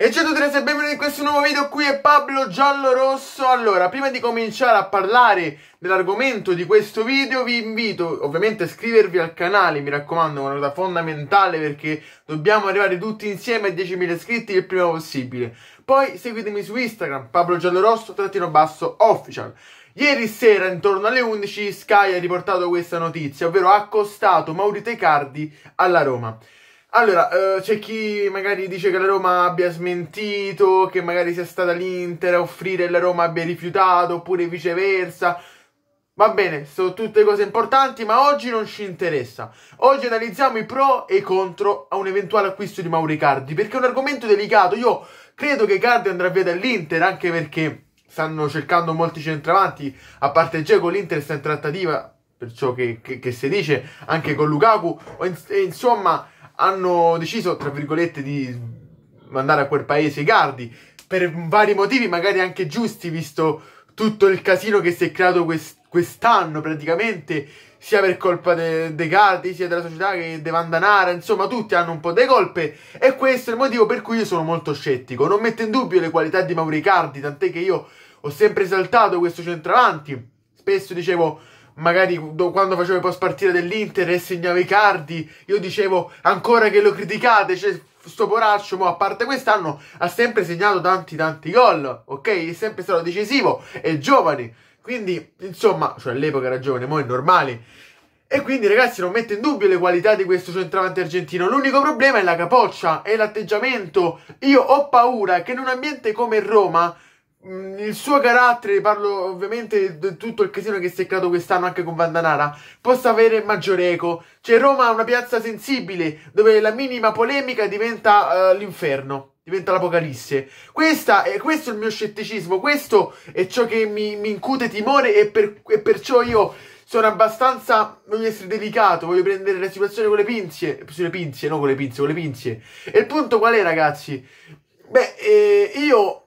E ciao a tutti ragazzi e benvenuti in questo nuovo video, qui è Pablo Giallo Rosso. Allora, prima di cominciare a parlare dell'argomento di questo video, vi invito ovviamente a iscrivervi al canale, mi raccomando, è una cosa fondamentale perché dobbiamo arrivare tutti insieme a 10.000 iscritti il prima possibile. Poi seguitemi su Instagram, Pablo Giallo basso, official. Ieri sera, intorno alle 11, Sky ha riportato questa notizia, ovvero ha accostato Maurizio Icardi alla Roma. Allora, eh, c'è chi magari dice che la Roma abbia smentito, che magari sia stata l'Inter a offrire e la Roma abbia rifiutato, oppure viceversa. Va bene, sono tutte cose importanti, ma oggi non ci interessa. Oggi analizziamo i pro e i contro a un eventuale acquisto di Mauri Cardi, perché è un argomento delicato. Io credo che Cardi andrà via dall'Inter, anche perché stanno cercando molti centravanti, a parte Geco l'Inter sta in trattativa, per ciò che, che, che si dice, anche con Lukaku. E, insomma hanno deciso, tra virgolette, di mandare a quel paese i Gardi per vari motivi, magari anche giusti, visto tutto il casino che si è creato quest- quest'anno praticamente, sia per colpa dei de Gardi, sia della società che De Vandanara, insomma, tutti hanno un po' delle colpe e questo è il motivo per cui io sono molto scettico. Non metto in dubbio le qualità di Mauricardi, tant'è che io ho sempre esaltato questo centravanti. Spesso dicevo magari quando facevo i post partita dell'Inter e segnava i cardi, io dicevo ancora che lo criticate, cioè sto poraccio, ma a parte quest'anno ha sempre segnato tanti tanti gol, ok? È sempre stato decisivo, è giovane, quindi insomma, cioè all'epoca era giovane, ma è normale. E quindi ragazzi non metto in dubbio le qualità di questo centravanti argentino, l'unico problema è la capoccia, è l'atteggiamento. Io ho paura che in un ambiente come Roma Mm, il suo carattere, parlo ovviamente di tutto il casino che si è creato quest'anno anche con Vandanara, possa avere maggiore eco. Cioè Roma è una piazza sensibile dove la minima polemica diventa uh, l'inferno, diventa l'apocalisse. Questa è, questo è il mio scetticismo, questo è ciò che mi, mi incute timore e, per, e perciò io sono abbastanza, voglio essere delicato, voglio prendere la situazione con le pinzie, sulle pinzie, no con le pinzie, con le pinzie. E il punto qual è ragazzi? Beh, eh, io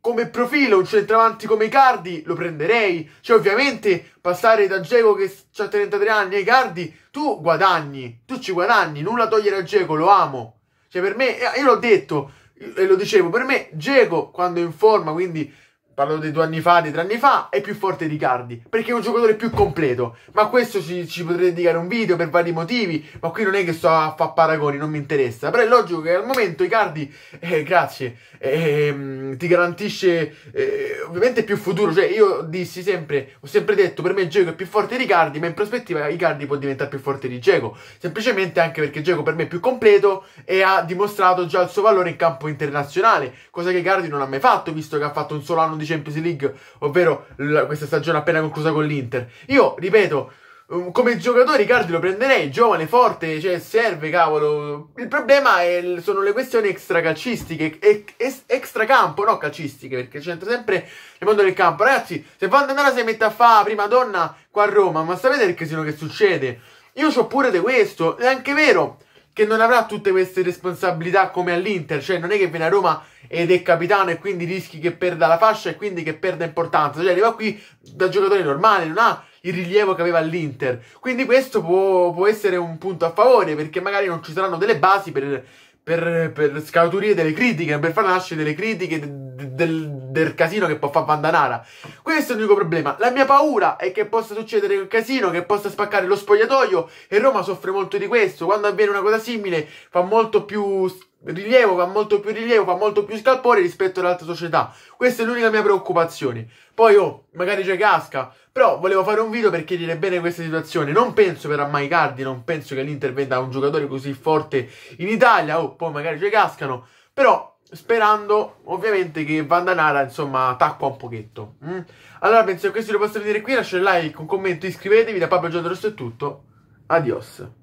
come profilo un centravanti come Cardi lo prenderei. Cioè, ovviamente, passare da Geco che ha 33 anni ai Cardi, tu guadagni, tu ci guadagni, nulla togliere a Geco, lo amo. Cioè, per me, eh, io l'ho detto e eh, lo dicevo, per me Geco quando è in forma, quindi parlo di due anni fa, di tre anni fa, è più forte di Cardi, perché è un giocatore più completo. Ma questo ci, ci potrei dedicare un video per vari motivi, ma qui non è che sto a fare paragoni, non mi interessa. Però è logico che al momento Icardi, eh, grazie, eh, ti garantisce eh, ovviamente più futuro. Cioè io dissi sempre, ho sempre detto, per me Geco è più forte di Cardi, ma in prospettiva Icardi può diventare più forte di Geco. Semplicemente anche perché Geco per me è più completo e ha dimostrato già il suo valore in campo internazionale, cosa che Cardi non ha mai fatto, visto che ha fatto un solo anno di di Champions League, ovvero la, questa stagione appena conclusa con l'Inter. Io, ripeto, um, come giocatore Icardi lo prenderei, giovane, forte, cioè serve, cavolo. Il problema è, sono le questioni extracalcistiche, ex, extracampo, no calcistiche, perché c'entra sempre il mondo del campo. Ragazzi, se Van Denara si mette a fare prima donna qua a Roma, ma sapete il casino che succede? Io so pure di questo, è anche vero che non avrà tutte queste responsabilità come all'Inter, cioè non è che viene a Roma ed è capitano e quindi rischi che perda la fascia e quindi che perda importanza, cioè arriva qui da giocatore normale, non ha il rilievo che aveva all'Inter, quindi questo può, può, essere un punto a favore perché magari non ci saranno delle basi per, per, per scaturire delle critiche, per far nascere delle critiche del, del casino che può far Vandanara. Questo è l'unico problema. La mia paura è che possa succedere un casino, che possa spaccare lo spogliatoio e Roma soffre molto di questo. Quando avviene una cosa simile fa molto più rilievo, fa molto più rilievo, fa molto più scalpore rispetto alle altre società. Questa è l'unica mia preoccupazione. Poi, oh, magari c'è casca. Però volevo fare un video per chiarire bene questa situazione. Non penso però mai cardi, non penso che l'Inter venda un giocatore così forte in Italia. Oh, poi magari ci cascano. Però sperando ovviamente che Vandanara insomma tacqua un pochetto. Mm? Allora penso che questo lo posso vedere qui, lasciate un like, un commento, iscrivetevi, da Pablo Giorgio è tutto, adios.